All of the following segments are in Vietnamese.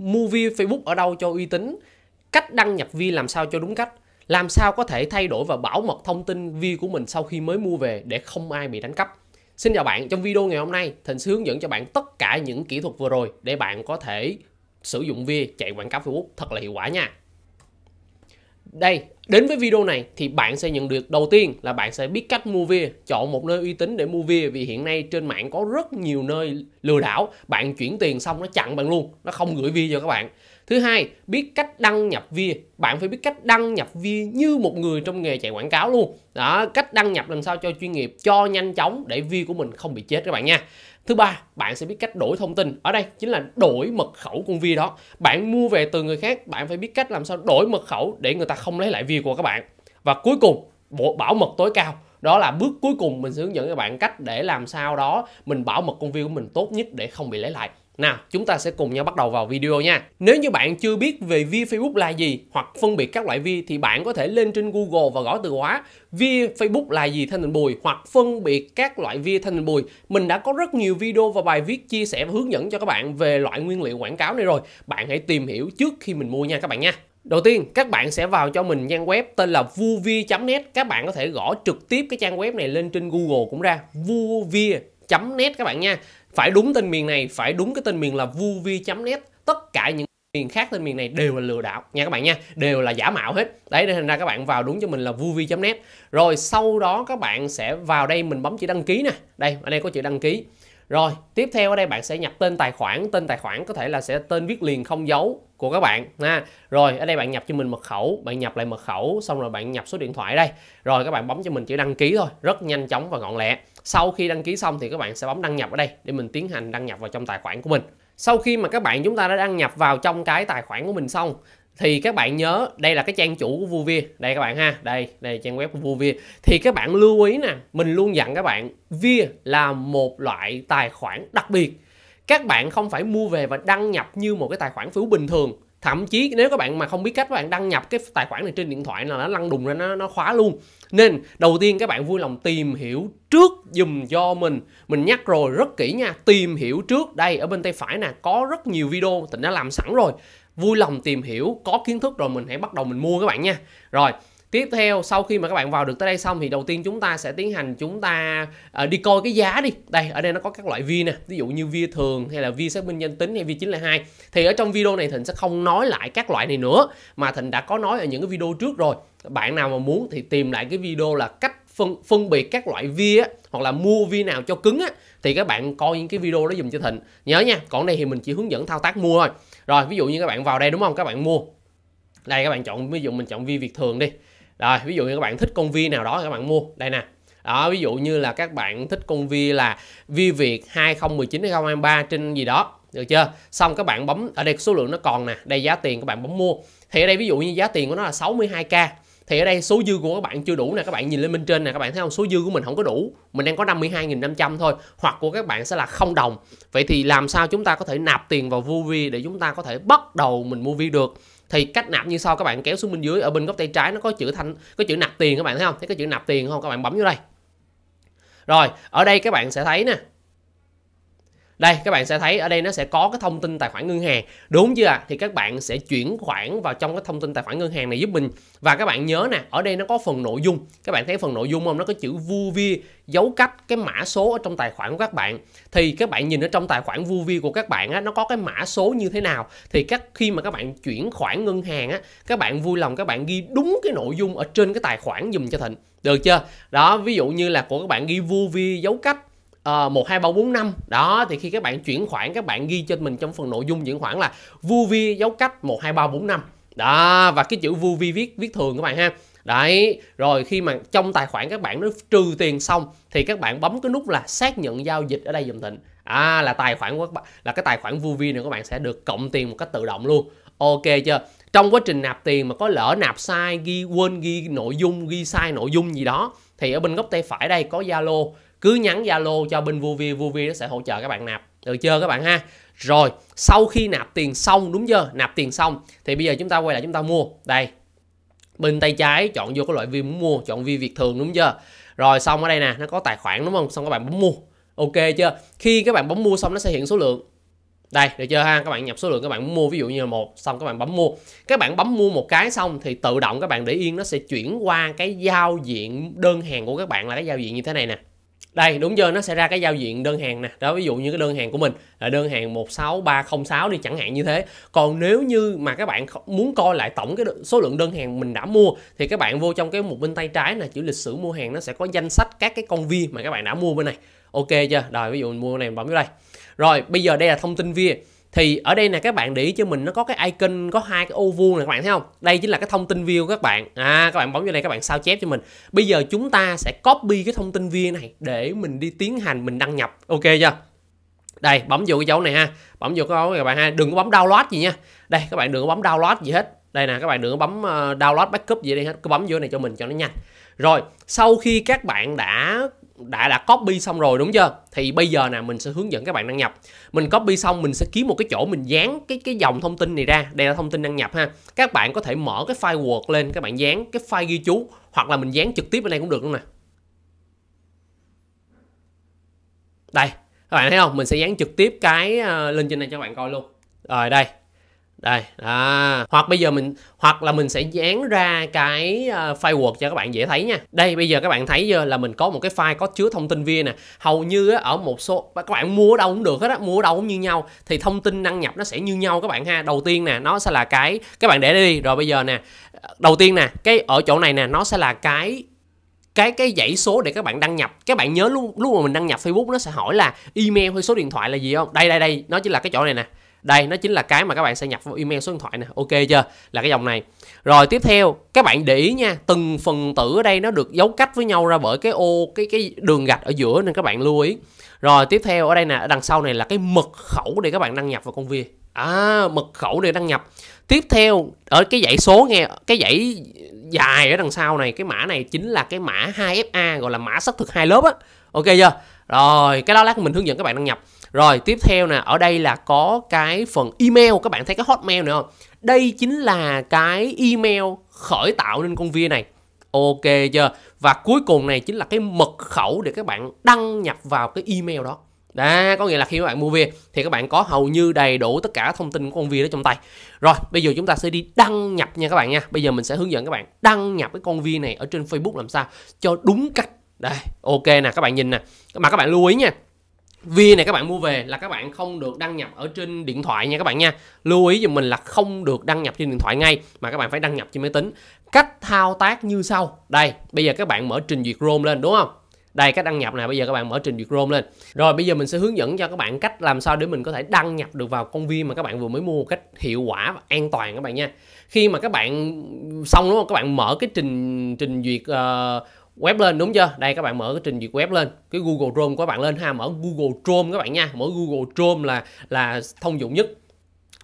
movie Facebook ở đâu cho uy tín, cách đăng nhập vi làm sao cho đúng cách, làm sao có thể thay đổi và bảo mật thông tin vi của mình sau khi mới mua về để không ai bị đánh cắp. Xin chào bạn, trong video ngày hôm nay, Thịnh sẽ hướng dẫn cho bạn tất cả những kỹ thuật vừa rồi để bạn có thể sử dụng vi chạy quảng cáo Facebook thật là hiệu quả nha đây đến với video này thì bạn sẽ nhận được đầu tiên là bạn sẽ biết cách mua via chọn một nơi uy tín để mua via vì hiện nay trên mạng có rất nhiều nơi lừa đảo bạn chuyển tiền xong nó chặn bạn luôn nó không gửi via cho các bạn thứ hai biết cách đăng nhập via bạn phải biết cách đăng nhập via như một người trong nghề chạy quảng cáo luôn đó cách đăng nhập làm sao cho chuyên nghiệp cho nhanh chóng để view của mình không bị chết các bạn nha Thứ ba, bạn sẽ biết cách đổi thông tin. Ở đây chính là đổi mật khẩu con vi đó. Bạn mua về từ người khác, bạn phải biết cách làm sao đổi mật khẩu để người ta không lấy lại vi của các bạn. Và cuối cùng, bộ bảo mật tối cao đó là bước cuối cùng mình sẽ hướng dẫn các bạn cách để làm sao đó mình bảo mật con vi của mình tốt nhất để không bị lấy lại nào, chúng ta sẽ cùng nhau bắt đầu vào video nha. Nếu như bạn chưa biết về vi Facebook là gì hoặc phân biệt các loại vi thì bạn có thể lên trên Google và gõ từ khóa vi Facebook là gì Thanh Đình Bùi hoặc phân biệt các loại vi Thanh Đình Bùi. Mình đã có rất nhiều video và bài viết chia sẻ và hướng dẫn cho các bạn về loại nguyên liệu quảng cáo này rồi. Bạn hãy tìm hiểu trước khi mình mua nha các bạn nha. Đầu tiên, các bạn sẽ vào cho mình trang web tên là vuvi.net. Các bạn có thể gõ trực tiếp cái trang web này lên trên Google cũng ra. vuvi net các bạn nha phải đúng tên miền này phải đúng cái tên miền là vuvi net tất cả những miền khác tên miền này đều là lừa đảo nha các bạn nha đều là giả mạo hết đấy nên thành ra các bạn vào đúng cho mình là vuvi.net rồi sau đó các bạn sẽ vào đây mình bấm chữ đăng ký nè đây ở đây có chữ đăng ký rồi tiếp theo ở đây bạn sẽ nhập tên tài khoản tên tài khoản có thể là sẽ tên viết liền không dấu của các bạn ha rồi ở đây bạn nhập cho mình mật khẩu bạn nhập lại mật khẩu xong rồi bạn nhập số điện thoại đây rồi các bạn bấm cho mình chữ đăng ký thôi rất nhanh chóng và gọn lẹ sau khi đăng ký xong thì các bạn sẽ bấm đăng nhập ở đây để mình tiến hành đăng nhập vào trong tài khoản của mình sau khi mà các bạn chúng ta đã đăng nhập vào trong cái tài khoản của mình xong thì các bạn nhớ đây là cái trang chủ của Vuvia đây các bạn ha đây đây trang web của Vuvia thì các bạn lưu ý nè mình luôn dặn các bạn Via là một loại tài khoản đặc biệt các bạn không phải mua về và đăng nhập như một cái tài khoản phiếu bình thường thậm chí nếu các bạn mà không biết cách các bạn đăng nhập cái tài khoản này trên điện thoại là nó lăn đùng ra nó nó khóa luôn nên đầu tiên các bạn vui lòng tìm hiểu trước dùm cho mình mình nhắc rồi rất kỹ nha tìm hiểu trước đây ở bên tay phải nè có rất nhiều video tỉnh đã làm sẵn rồi vui lòng tìm hiểu có kiến thức rồi mình hãy bắt đầu mình mua các bạn nha rồi tiếp theo sau khi mà các bạn vào được tới đây xong thì đầu tiên chúng ta sẽ tiến hành chúng ta ờ, đi coi cái giá đi đây ở đây nó có các loại vi nè ví dụ như vi thường hay là vi xác minh danh tính hay vi 902 thì ở trong video này thịnh sẽ không nói lại các loại này nữa mà thịnh đã có nói ở những cái video trước rồi bạn nào mà muốn thì tìm lại cái video là cách phân phân biệt các loại vi á hoặc là mua vi nào cho cứng á thì các bạn coi những cái video đó dùm cho thịnh nhớ nha còn đây thì mình chỉ hướng dẫn thao tác mua thôi rồi ví dụ như các bạn vào đây đúng không các bạn mua đây các bạn chọn ví dụ mình chọn vi việt thường đi rồi ví dụ như các bạn thích con vi nào đó các bạn mua đây nè đó ví dụ như là các bạn thích con vi là vi việt 2019 2023 trên gì đó được chưa xong các bạn bấm ở đây số lượng nó còn nè đây giá tiền các bạn bấm mua thì ở đây ví dụ như giá tiền của nó là 62k thì ở đây số dư của các bạn chưa đủ nè các bạn nhìn lên bên trên nè các bạn thấy không số dư của mình không có đủ mình đang có 52.500 thôi hoặc của các bạn sẽ là không đồng vậy thì làm sao chúng ta có thể nạp tiền vào Vuvi để chúng ta có thể bắt đầu mình mua vi được thì cách nạp như sau các bạn kéo xuống bên dưới ở bên góc tay trái nó có chữ thanh có chữ nạp tiền các bạn thấy không thấy cái chữ nạp tiền không các bạn bấm vô đây rồi ở đây các bạn sẽ thấy nè đây các bạn sẽ thấy ở đây nó sẽ có cái thông tin tài khoản ngân hàng đúng chưa ạ thì các bạn sẽ chuyển khoản vào trong cái thông tin tài khoản ngân hàng này giúp mình và các bạn nhớ nè ở đây nó có phần nội dung các bạn thấy phần nội dung không nó có chữ vu vi dấu cách cái mã số ở trong tài khoản của các bạn thì các bạn nhìn ở trong tài khoản vu vi của các bạn á, nó có cái mã số như thế nào thì các khi mà các bạn chuyển khoản ngân hàng á các bạn vui lòng các bạn ghi đúng cái nội dung ở trên cái tài khoản dùm cho thịnh được chưa đó ví dụ như là của các bạn ghi vu vi dấu cách Ờ, một hai ba bốn năm đó thì khi các bạn chuyển khoản các bạn ghi trên mình trong phần nội dung chuyển khoản là vu vi dấu cách một hai ba bốn năm đó và cái chữ vu vi viết viết thường các bạn ha đấy rồi khi mà trong tài khoản các bạn nó trừ tiền xong thì các bạn bấm cái nút là xác nhận giao dịch ở đây dùm thịnh à là tài khoản của các bạn là cái tài khoản vu vi này các bạn sẽ được cộng tiền một cách tự động luôn ok chưa trong quá trình nạp tiền mà có lỡ nạp sai ghi quên ghi nội dung ghi sai nội dung gì đó thì ở bên góc tay phải đây có zalo cứ nhắn zalo cho bên vuvi vuvi nó sẽ hỗ trợ các bạn nạp được chưa các bạn ha rồi sau khi nạp tiền xong đúng chưa nạp tiền xong thì bây giờ chúng ta quay lại chúng ta mua đây bên tay trái chọn vô cái loại vi muốn mua chọn vi việt thường đúng chưa rồi xong ở đây nè nó có tài khoản đúng không xong các bạn bấm mua ok chưa khi các bạn bấm mua xong nó sẽ hiện số lượng đây được chưa ha các bạn nhập số lượng các bạn muốn mua ví dụ như là một xong các bạn bấm mua các bạn bấm mua một cái xong thì tự động các bạn để yên nó sẽ chuyển qua cái giao diện đơn hàng của các bạn là cái giao diện như thế này nè đây đúng chưa nó sẽ ra cái giao diện đơn hàng nè đó ví dụ như cái đơn hàng của mình là đơn hàng 16306 đi chẳng hạn như thế còn nếu như mà các bạn muốn coi lại tổng cái số lượng đơn hàng mình đã mua thì các bạn vô trong cái mục bên tay trái là chữ lịch sử mua hàng nó sẽ có danh sách các cái con vi mà các bạn đã mua bên này ok chưa rồi ví dụ mình mua này mình bấm vô đây rồi bây giờ đây là thông tin via thì ở đây nè các bạn để ý cho mình nó có cái icon có hai cái ô vuông này các bạn thấy không đây chính là cái thông tin view các bạn à các bạn bấm vô đây các bạn sao chép cho mình bây giờ chúng ta sẽ copy cái thông tin view này để mình đi tiến hành mình đăng nhập ok chưa đây bấm vô cái dấu này ha bấm vô cái dấu này các bạn ha đừng có bấm download gì nha đây các bạn đừng có bấm download gì hết đây nè các bạn đừng có bấm ờ, download backup gì đây hết cứ bấm vô này cho mình cho nó nhanh rồi sau khi các bạn đã đã đã copy xong rồi đúng chưa thì bây giờ nè mình sẽ hướng dẫn các bạn đăng nhập mình copy xong mình sẽ kiếm một cái chỗ mình dán cái cái dòng thông tin này ra đây là thông tin đăng nhập ha các bạn có thể mở cái file word lên các bạn dán cái file ghi chú hoặc là mình dán trực tiếp ở đây cũng được luôn nè đây các bạn thấy không mình sẽ dán trực tiếp cái ờ, lên trên này cho các bạn coi luôn rồi đây đây à, hoặc bây giờ mình hoặc là mình sẽ dán ra cái uh, ờ, file cho các bạn dễ thấy nha đây bây giờ các bạn thấy giờ là mình có một cái file có chứa thông tin viên nè hầu như ở một số các bạn mua ở đâu cũng được hết á mua ở đâu cũng như nhau thì thông tin đăng nhập nó sẽ như nhau các bạn ha đầu tiên nè nó sẽ là cái các bạn để đi rồi bây giờ nè đầu tiên nè cái ở chỗ này nè nó sẽ là cái cái cái dãy số để các bạn đăng nhập các bạn nhớ lúc lúc mà mình đăng nhập Facebook nó sẽ hỏi là email hay số điện thoại là gì không đây đây đây nó chỉ là cái chỗ này nè đây nó chính là cái mà các bạn sẽ nhập vào email số điện thoại nè ok chưa là cái dòng này rồi tiếp theo các bạn để ý nha từng phần tử ở đây nó được dấu cách với nhau ra bởi cái ô cái cái đường gạch ở giữa nên các bạn lưu ý rồi tiếp theo ở đây nè ở đằng sau này là cái mật khẩu để các bạn đăng nhập vào công viên. à, mật khẩu để đăng nhập tiếp theo ở cái dãy số nghe cái dãy dài ở đằng sau này cái mã này chính là cái mã 2FA gọi là mã xác thực hai lớp á ok chưa rồi cái đó lát mình hướng dẫn các bạn đăng nhập rồi tiếp theo nè ở đây là có cái phần email các bạn thấy cái hotmail này không đây chính là cái email khởi tạo nên con viên này ok chưa và cuối cùng này chính là cái mật khẩu để các bạn đăng nhập vào cái email đó đó có nghĩa là khi các bạn mua via thì các bạn có hầu như đầy đủ tất cả thông tin của con via đó trong tay rồi bây giờ chúng ta sẽ đi đăng nhập nha các bạn nha bây giờ mình sẽ hướng dẫn các bạn đăng nhập cái con via này ở trên facebook làm sao cho đúng cách đây ok nè các bạn nhìn nè mà các bạn lưu ý nha Via này các bạn mua về là các bạn không được đăng nhập ở trên điện thoại nha các bạn nha. Lưu ý dùm mình là không được đăng nhập trên điện thoại ngay mà các bạn phải đăng nhập trên máy tính. Cách thao tác như sau. Đây, bây giờ các bạn mở trình duyệt chrome lên đúng không? Đây cách đăng nhập này bây giờ các bạn mở trình duyệt chrome lên. Rồi bây giờ mình sẽ hướng dẫn cho các bạn cách làm sao để mình có thể đăng nhập được vào con viên mà các bạn vừa mới mua một cách hiệu quả và an toàn các bạn nha. Khi mà các bạn xong đúng không? Các bạn mở cái trình trình duyệt uh, web lên đúng chưa đây các bạn mở cái trình duyệt web lên cái google chrome của các bạn lên ha mở google chrome các bạn nha mở google chrome là là thông dụng nhất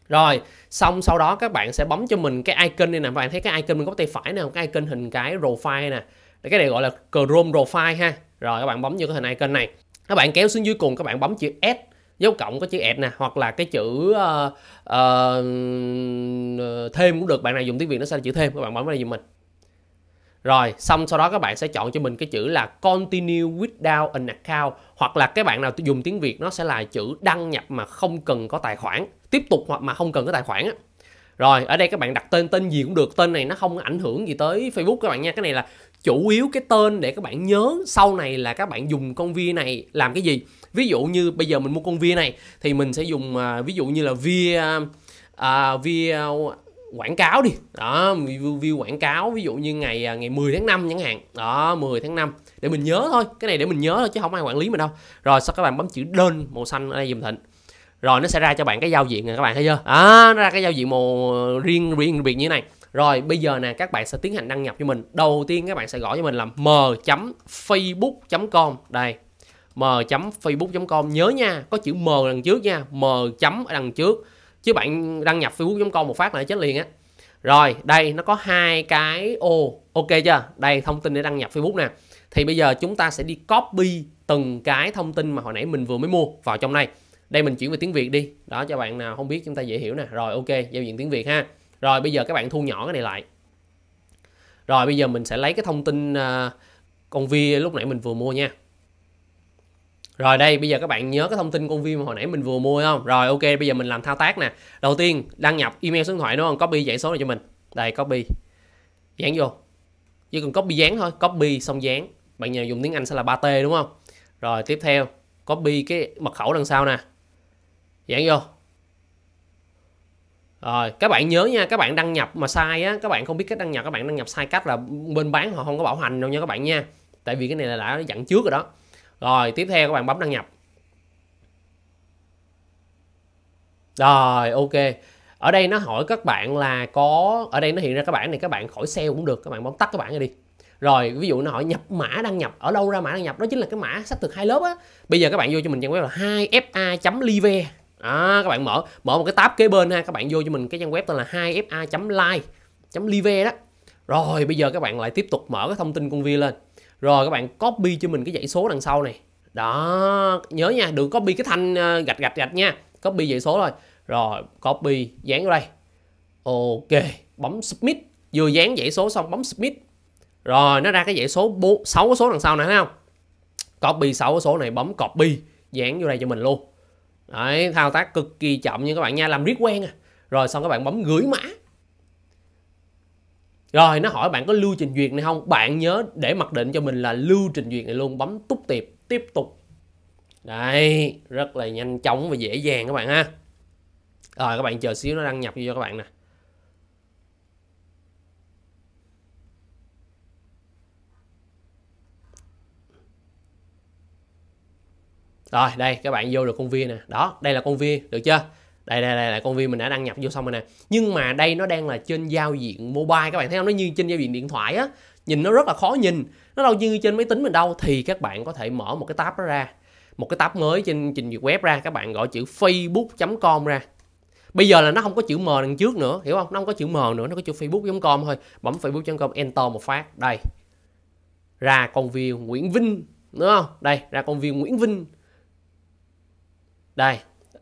rồi, xong sau đó các bạn sẽ bấm cho mình cái icon này nè. Các bạn thấy cái icon bên góc tay phải nè, cái icon hình cái profile nè. Cái này gọi là Chrome profile ha. Rồi các bạn bấm vô cái hình icon này. Các bạn kéo xuống dưới cùng các bạn bấm chữ S dấu cộng có chữ add nè hoặc là cái chữ uh, uh, thêm cũng được bạn nào dùng tiếng việt nó sẽ là chữ thêm các bạn bấm vào đây giùm mình rồi, xong sau đó các bạn sẽ chọn cho mình cái chữ là continue without an account hoặc là các bạn nào dùng tiếng Việt nó sẽ là chữ đăng nhập mà không cần có tài khoản, tiếp tục hoặc mà không cần có tài khoản á. Rồi, ở đây các bạn đặt tên tên gì cũng được, tên này nó không ảnh hưởng gì tới Facebook các bạn nha. Cái này là chủ yếu cái tên để các bạn nhớ sau này là các bạn dùng con vi này làm cái gì. Ví dụ như bây giờ mình mua con vi này thì mình sẽ dùng uh, ví dụ như là vi uh, à, à, via quảng cáo đi đó review view quảng cáo ví dụ như ngày à, ngày 10 tháng 5 chẳng hạn đó 10 tháng 5 để mình nhớ thôi cái này để mình nhớ thôi chứ không ai quản lý mình đâu rồi sau các bạn bấm chữ đơn màu xanh ở đây dùm thịnh rồi nó sẽ ra cho bạn cái giao diện này các bạn thấy chưa à, nó ra cái giao diện màu riêng riêng biệt như thế này rồi bây giờ nè các bạn sẽ tiến hành đăng nhập cho mình đầu tiên các bạn sẽ gõ cho mình là m.facebook.com đây m.facebook.com nhớ nha có chữ m đằng trước nha m chấm ở đằng trước chứ bạn đăng nhập facebook giống con một phát là chết liền á rồi đây nó có hai cái ô ok chưa đây thông tin để đăng nhập facebook nè thì bây giờ chúng ta sẽ đi copy từng cái thông tin mà hồi nãy mình vừa mới mua vào trong đây, đây mình chuyển về tiếng việt đi đó cho bạn nào không biết chúng ta dễ hiểu nè rồi ok giao diện tiếng việt ha rồi bây giờ các bạn thu nhỏ cái này lại rồi bây giờ mình sẽ lấy cái thông tin uh, con vi lúc nãy mình vừa mua nha rồi đây, bây giờ các bạn nhớ cái thông tin con view mà hồi nãy mình vừa mua không? Rồi ok, bây giờ mình làm thao tác nè. Đầu tiên, đăng nhập email số điện thoại đúng không? Copy dãy số này cho mình. Đây copy. Dán vô. Chỉ cần copy dán thôi, copy xong dán. Bạn nhờ dùng tiếng Anh sẽ là 3T đúng không? Rồi tiếp theo, copy cái mật khẩu đằng sau nè. Dán vô. Rồi, các bạn nhớ nha, các bạn đăng nhập mà sai á, các bạn không biết cách đăng nhập, các bạn đăng nhập sai cách là bên bán họ không có bảo hành đâu nha các bạn nha. Tại vì cái này là đã dặn trước rồi đó rồi tiếp theo các bạn bấm đăng nhập rồi ok ở đây nó hỏi các bạn là có ở đây nó hiện ra các bạn này các bạn khỏi sale cũng được các bạn bấm tắt các bạn này đi rồi ví dụ nó hỏi nhập mã đăng nhập ở đâu ra mã đăng nhập đó chính là cái mã xác thực hai lớp á bây giờ các bạn vô cho mình trang web là 2fa live à, các bạn mở mở một cái tab kế bên ha các bạn vô cho mình cái trang web tên là 2fa live live đó rồi bây giờ các bạn lại tiếp tục mở cái thông tin con vi lên rồi các bạn copy cho mình cái dãy số đằng sau này đó nhớ nha đừng copy cái thanh ờ, gạch gạch gạch nha copy dãy số rồi rồi copy dán vào đây ok bấm submit vừa dán dãy số xong bấm submit rồi nó ra cái dãy số 4, 6 số đằng sau này thấy không copy 6 số này bấm copy dán vô đây cho mình luôn đấy thao tác cực kỳ chậm như các bạn nha làm riết quen à rồi xong các bạn bấm gửi mã rồi nó hỏi bạn có lưu trình duyệt này không bạn nhớ để mặc định cho mình là lưu trình duyệt này luôn bấm túc tiệp tiếp tục Đây rất là nhanh chóng và dễ dàng các bạn ha rồi các bạn chờ xíu nó đăng nhập cho các bạn nè Rồi đây các bạn vô được con viên nè Đó đây là con viên được chưa đây đây đây là con viên mình đã đăng nhập vô xong rồi nè nhưng mà đây nó đang là trên giao diện mobile các bạn thấy không nó như trên giao diện điện thoại á nhìn nó rất là khó nhìn nó đâu như trên máy tính mình đâu thì các bạn có thể mở một cái tab đó ra một cái tab mới trên trình duyệt web ra các bạn gọi chữ facebook.com ra bây giờ là nó không có chữ m đằng trước nữa hiểu không nó không có chữ m nữa nó có chữ facebook.com thôi bấm facebook.com enter một phát đây ra con viên Nguyễn Vinh đúng không đây ra con viên Nguyễn Vinh đây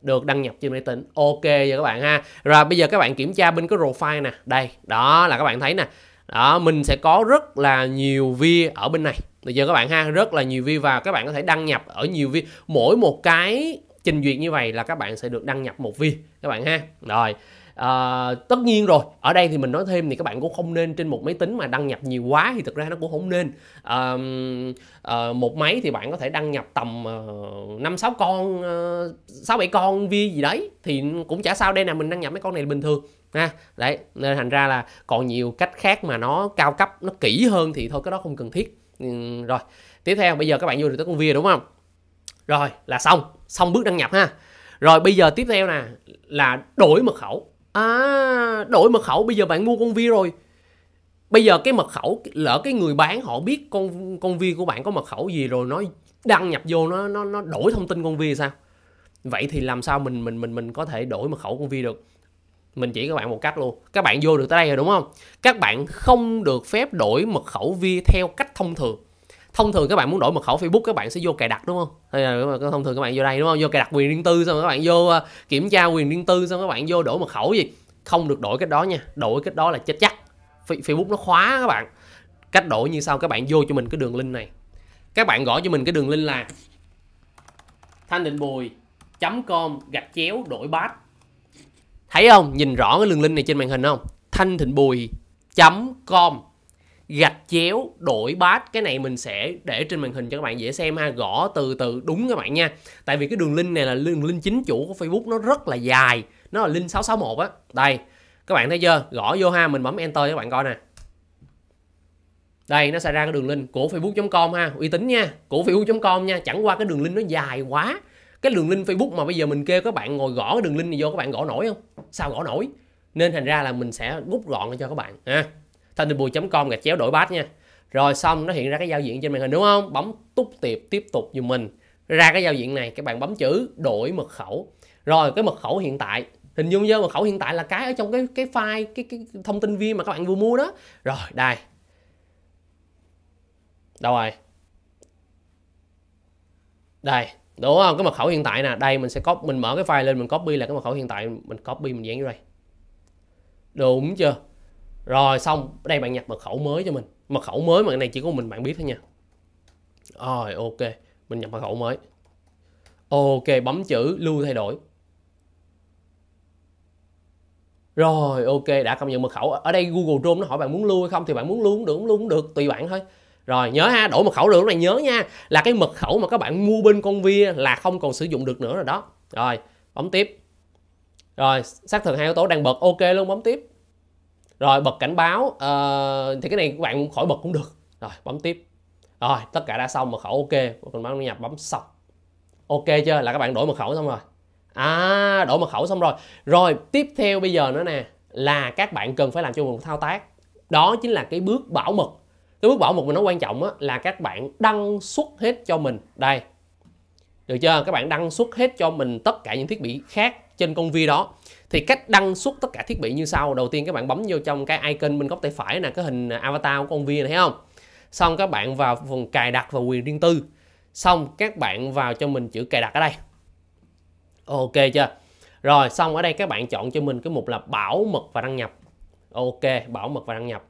được đăng nhập trên máy tính ok rồi các bạn ha rồi bây giờ các bạn kiểm tra bên cái profile nè đây đó là các bạn thấy nè đó mình sẽ có rất là nhiều view ở bên này Bây giờ các bạn ha rất là nhiều view và các bạn có thể đăng nhập ở nhiều view mỗi một cái trình duyệt như vậy là các bạn sẽ được đăng nhập một view các bạn ha rồi à, tất nhiên rồi ở đây thì mình nói thêm thì các bạn cũng không nên trên một máy tính mà đăng nhập nhiều quá thì thực ra nó cũng không nên à, à, một máy thì bạn có thể đăng nhập tầm ờ, năm sáu con sáu bảy con vi gì đấy thì cũng chả sao đây nè mình đăng nhập mấy con này bình thường ha đấy nên thành ra là còn nhiều cách khác mà nó cao cấp nó kỹ hơn thì thôi cái đó không cần thiết ừ, rồi tiếp theo bây giờ các bạn vô được tới con via đúng không rồi là xong xong bước đăng nhập ha rồi bây giờ tiếp theo nè là đổi mật khẩu à đổi mật khẩu bây giờ bạn mua con vi rồi bây giờ cái mật khẩu lỡ cái người bán họ biết con con vi của bạn có mật khẩu gì rồi nó đăng nhập vô nó nó nó đổi thông tin con vi sao vậy thì làm sao mình mình mình mình có thể đổi mật khẩu con vi được mình chỉ các bạn một cách luôn các bạn vô được tới đây rồi đúng không các bạn không được phép đổi mật khẩu vi theo cách thông thường thông thường các bạn muốn đổi mật khẩu Facebook các bạn sẽ vô cài đặt đúng không thông thường các bạn vô đây đúng không vô cài đặt quyền riêng tư xong các bạn vô ờ, kiểm tra quyền riêng tư xong các bạn vô đổi mật khẩu gì không được đổi cái đó nha đổi cái đó là chết chắc Facebook nó khóa các bạn cách đổi như sau các bạn vô cho mình cái đường link này các bạn gọi cho mình cái đường link là thanh định bùi com gạch chéo đổi bát thấy không nhìn rõ cái đường link này trên màn hình không thanh thịnh bùi com gạch chéo đổi bát cái này mình sẽ để trên màn hình cho các bạn dễ xem ha gõ từ từ đúng các bạn nha tại vì cái đường link này là đường link chính chủ của facebook nó rất là dài nó là link 661 á đây các bạn thấy chưa gõ vô ha mình bấm enter các bạn coi nè đây nó sẽ ra cái đường link của facebook.com ha uy tín nha của facebook.com nha chẳng qua cái đường link nó dài quá cái đường link facebook mà bây giờ mình kêu các bạn ngồi gõ cái đường link này vô các bạn gõ nổi không sao gõ nổi nên thành ra là mình sẽ rút gọn cho các bạn ha thunderbolt.com gạch chéo đổi bát nha rồi xong nó hiện ra cái giao diện trên màn hình đúng không bấm túc tiệp tiếp tục dùm mình ra cái giao diện này các bạn bấm chữ đổi mật khẩu rồi cái mật khẩu hiện tại hình dung vô mật khẩu hiện tại là cái ở trong cái cái file cái cái thông tin viên mà các bạn vừa mua đó rồi đây đâu rồi đây đúng không cái mật khẩu hiện tại nè đây mình sẽ copy mình mở cái file lên mình copy là cái mật khẩu hiện tại mình copy mình dán vô đây đúng chưa rồi xong đây bạn nhập mật khẩu mới cho mình mật khẩu mới mà cái này chỉ có mình bạn biết thôi nha rồi ok mình nhập mật khẩu mới ok bấm chữ lưu thay đổi rồi ok đã công nhận mật khẩu ở đây google chrome nó hỏi bạn muốn lưu hay không thì bạn muốn lưu cũng được không lưu cũng được tùy bạn thôi rồi nhớ ha đổi mật khẩu được này nhớ nha là cái mật khẩu mà các bạn mua bên con via là không còn sử dụng được nữa rồi đó rồi bấm tiếp rồi xác thực hai yếu tố đang bật ok luôn bấm tiếp rồi bật cảnh báo uh, thì cái này các bạn khỏi bật cũng được rồi bấm tiếp rồi tất cả đã xong mật khẩu ok còn bạn nhập bấm xong ok chưa là các bạn đổi mật khẩu xong rồi à đổi mật khẩu xong rồi rồi tiếp theo bây giờ nữa nè là các bạn cần phải làm cho mình một thao tác đó chính là cái bước bảo mật cái bước bảo mật mình nó quan trọng á, là các bạn đăng xuất hết cho mình đây được chưa các bạn đăng xuất hết cho mình tất cả những thiết bị khác trên công vi đó thì cách đăng xuất tất cả thiết bị như sau đầu tiên các bạn bấm vô trong cái icon bên góc tay phải là cái hình avatar của con via này thấy không xong các bạn vào phần cài đặt và quyền riêng tư xong các bạn vào cho mình chữ cài đặt ở đây ok chưa rồi xong ở đây các bạn chọn cho mình cái mục là bảo mật và đăng nhập ok bảo mật và đăng nhập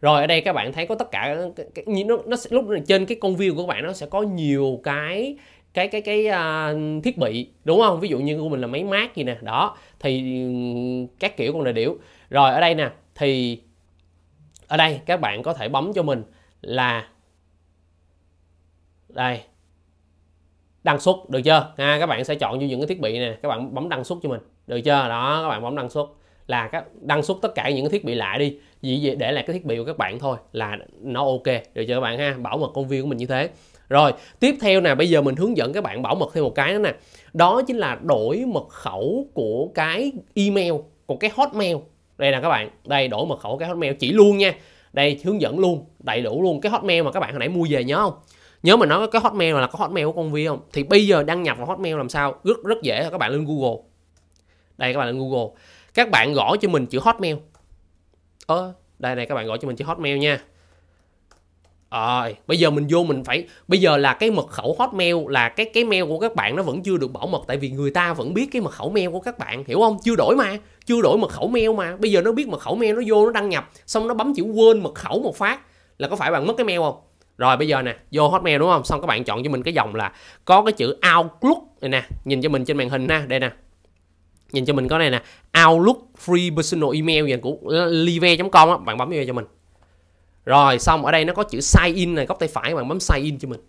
rồi ở đây các bạn thấy có tất cả cái, nó nó sẽ, lúc trên cái con view của các bạn nó sẽ có nhiều cái cái cái cái uh, thiết bị đúng không ví dụ như của mình là máy mát gì nè đó thì các kiểu con đại điểu rồi ở đây nè thì ở đây các bạn có thể bấm cho mình là đây đăng xuất được chưa à, các bạn sẽ chọn vô những cái thiết bị nè các bạn bấm đăng xuất cho mình được chưa đó các bạn bấm đăng xuất là các đăng xuất tất cả những cái thiết bị lạ đi vì để lại cái thiết bị của các bạn thôi là nó ok được chưa các bạn ha bảo mật công viên của mình như thế rồi tiếp theo nè bây giờ mình hướng dẫn các bạn bảo mật thêm một cái nữa nè đó chính là đổi mật khẩu của cái email của cái hotmail đây nè các bạn đây đổi mật khẩu cái hotmail chỉ luôn nha đây hướng dẫn luôn đầy đủ luôn cái hotmail mà các bạn hồi nãy mua về nhớ không nhớ mình nói cái hotmail là cái hotmail của con vi không thì bây giờ đăng nhập vào hotmail làm sao rất rất dễ các bạn lên google đây các bạn lên google các bạn gõ cho mình chữ hotmail ờ đây này các bạn gõ cho mình chữ hotmail nha rồi, à, bây giờ mình vô mình phải bây giờ là cái mật khẩu Hotmail là cái cái mail của các bạn nó vẫn chưa được bảo mật tại vì người ta vẫn biết cái mật khẩu mail của các bạn, hiểu không? Chưa đổi mà, chưa đổi mật khẩu mail mà. Bây giờ nó biết mật khẩu mail nó vô nó đăng nhập, xong nó bấm chữ quên mật khẩu một phát là có phải bạn mất cái mail không? Rồi bây giờ nè, vô Hotmail đúng không? Xong các bạn chọn cho mình cái dòng là có cái chữ Outlook này nè, nhìn cho mình trên màn hình nè đây nè. Nhìn cho mình có này nè, Outlook free personal email dành của live.com á, bạn bấm vô cho mình. Rồi xong ở đây nó có chữ sign in này góc tay phải các bạn bấm sign in cho mình.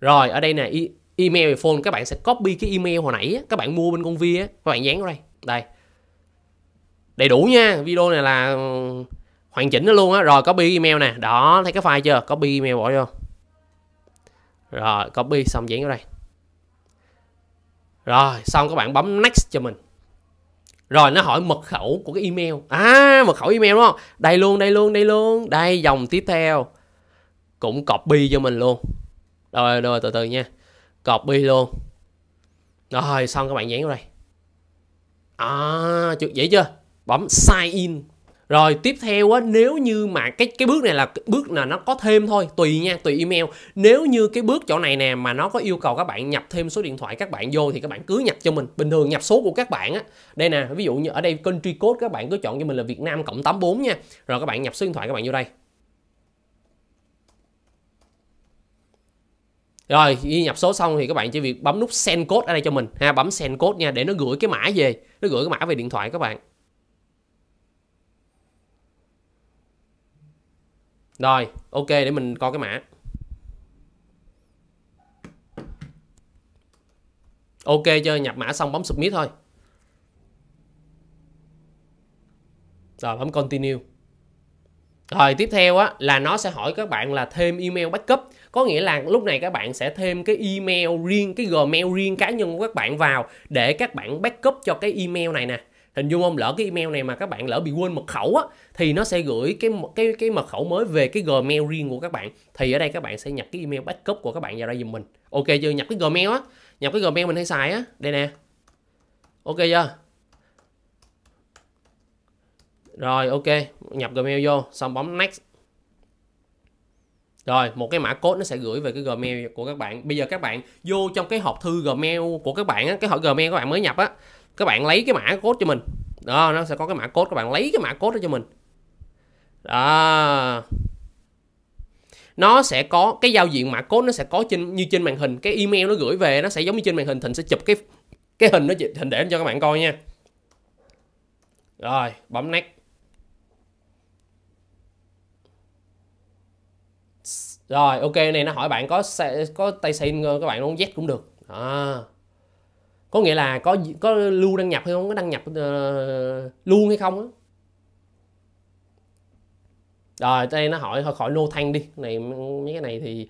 Rồi ở đây nè email phone các bạn sẽ copy cái email hồi nãy các bạn mua bên con via các bạn dán vào đây. Đây. Đầy đủ nha, video này là ừ, hoàn chỉnh nó luôn á. Rồi copy email nè, đó thấy cái file chưa? Copy email bỏ vô. Rồi copy xong dán vào đây. Rồi xong các bạn bấm next cho mình rồi nó hỏi mật khẩu của cái email à mật khẩu email đúng không đây luôn đây luôn đây luôn đây dòng tiếp theo cũng copy cho mình luôn rồi rồi từ từ nha copy luôn rồi xong các bạn dán vào đây à dễ chưa bấm sign in rồi tiếp theo á nếu như mà cái cái bước này là bước là nó có thêm thôi tùy nha tùy email nếu như cái bước chỗ này nè mà nó có yêu cầu các bạn nhập thêm số điện thoại các bạn vô thì các bạn cứ nhập cho mình bình thường nhập số của các bạn á đây nè ví dụ như ở đây country code các bạn cứ chọn cho mình là Việt Nam cộng 84 nha rồi các bạn nhập số điện thoại các bạn vô đây rồi ghi nhập số xong thì các bạn chỉ việc bấm nút send code ở đây cho mình ha bấm send code nha để nó gửi cái mã về nó gửi cái mã về điện thoại các bạn rồi ok để mình coi cái mã ok chưa nhập mã xong bấm submit thôi rồi bấm continue rồi tiếp theo á là nó sẽ hỏi các bạn là thêm email backup có nghĩa là lúc này các bạn sẽ thêm cái email riêng cái gmail riêng cá nhân của các bạn vào để các bạn backup cho cái email này nè hình dung không lỡ cái email này mà các bạn lỡ bị quên mật khẩu á thì nó sẽ gửi cái cái cái mật khẩu mới về cái gmail riêng của các bạn thì ở đây các bạn sẽ nhập cái email backup của các bạn vào đây giùm mình ok chưa nhập cái gmail á nhập cái gmail mình hay xài á đây nè ok chưa rồi ok nhập gmail vô xong bấm next rồi một cái mã code nó sẽ gửi về cái gmail của các bạn bây giờ các bạn vô trong cái hộp thư gmail của các bạn á cái hộp gmail các bạn mới nhập á các bạn lấy cái mã code cho mình đó nó sẽ có cái mã code các bạn lấy cái mã code đó cho mình đó nó sẽ có cái giao diện mã code nó sẽ có trên như trên màn hình cái email nó gửi về nó sẽ giống như trên màn hình thịnh sẽ chụp cái cái hình nó hình để cho các bạn coi nha rồi bấm next rồi ok này nó hỏi bạn có có tay xin các bạn muốn z cũng được à có nghĩa là có có lưu đăng nhập hay không có đăng nhập uh, luôn hay không á rồi đây nó hỏi thôi khỏi nô thanh đi này mấy cái này thì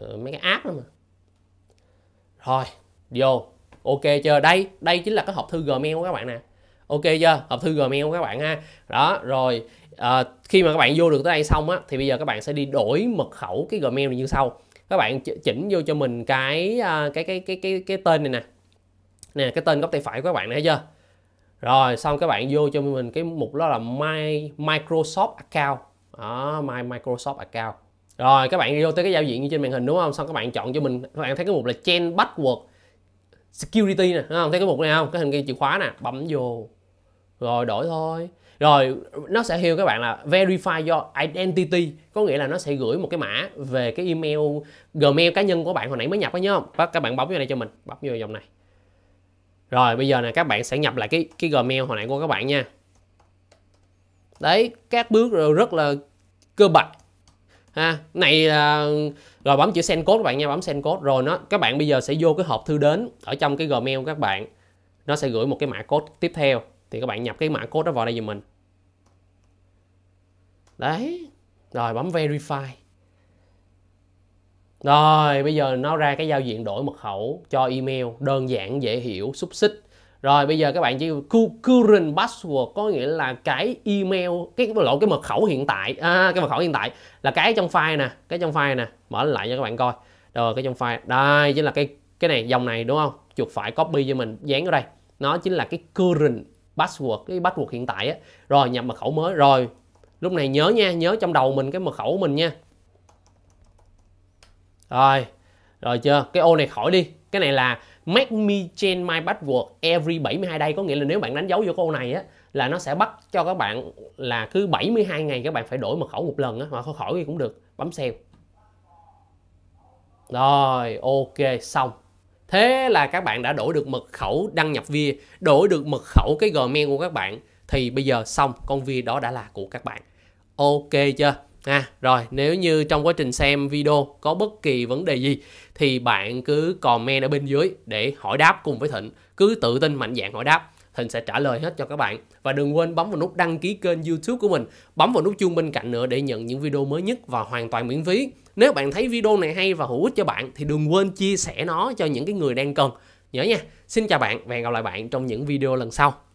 uh, mấy cái app đó mà rồi vô ok chưa đây đây chính là cái hộp thư gmail của các bạn nè ok chưa hộp thư gmail của các bạn ha đó rồi à, khi mà các bạn vô được tới đây xong á thì bây giờ các bạn sẽ đi đổi mật khẩu cái gmail này như sau các bạn chỉnh vô cho mình cái cái cái cái cái, cái tên này nè nè cái tên góc tay phải của các bạn này chưa rồi xong các bạn vô cho mình cái mục đó là my Microsoft account đó my Microsoft account rồi các bạn vô tới cái giao diện như trên màn hình đúng không xong các bạn chọn cho mình các bạn thấy cái mục là chain password security nè không thấy cái mục này không cái hình cái chìa khóa nè bấm vô rồi đổi thôi rồi nó sẽ hiểu các bạn là verify your identity có nghĩa là nó sẽ gửi một cái mã về cái email gmail cá nhân của bạn hồi nãy mới nhập đó nhớ không các bạn bấm vô đây cho mình bấm vô dòng này rồi bây giờ là các bạn sẽ nhập lại cái cái gmail hồi nãy của các bạn nha đấy các bước rất là cơ bản ha này là rồi bấm chữ send code các bạn nha bấm send code rồi nó các bạn bây giờ sẽ vô cái hộp thư đến ở trong cái gmail của các bạn nó sẽ gửi một cái mã code tiếp theo thì các bạn nhập cái mã code đó vào đây giùm mình đấy rồi bấm verify rồi bây giờ nó ra cái giao diện đổi mật khẩu cho email đơn giản dễ hiểu xúc xích rồi bây giờ các bạn chỉ current password có nghĩa là cái email cái lộ cái mật khẩu hiện tại à, cái mật khẩu hiện tại là cái trong file nè cái trong file nè mở lại cho các bạn coi rồi cái trong file đây chính là cái cái này dòng này đúng không chuột phải copy cho mình dán ở đây nó chính là cái current password cái password hiện tại á rồi nhập mật khẩu mới rồi lúc này nhớ nha nhớ trong đầu mình cái mật khẩu mình nha rồi rồi chưa cái ô này khỏi đi cái này là make me change my password every 72 day có nghĩa là nếu bạn đánh dấu vô cái ô này á là nó sẽ bắt cho các bạn là cứ 72 ngày các bạn phải đổi mật khẩu một lần á hoặc khỏi thì cũng được bấm xem rồi ok xong thế là các bạn đã đổi được mật khẩu đăng nhập via đổi được mật khẩu cái gmail của các bạn thì bây giờ xong con via đó đã là của các bạn ok chưa ha rồi nếu như trong quá trình xem video có bất kỳ vấn đề gì thì bạn cứ comment ở bên dưới để hỏi đáp cùng với thịnh cứ tự tin mạnh dạn hỏi đáp Thịnh sẽ trả lời hết cho các bạn. Và đừng quên bấm vào nút đăng ký kênh YouTube của mình, bấm vào nút chuông bên cạnh nữa để nhận những video mới nhất và hoàn toàn miễn phí. Nếu bạn thấy video này hay và hữu ích cho bạn thì đừng quên chia sẻ nó cho những cái người đang cần. Nhớ nha. Xin chào bạn và hẹn gặp lại bạn trong những video lần sau.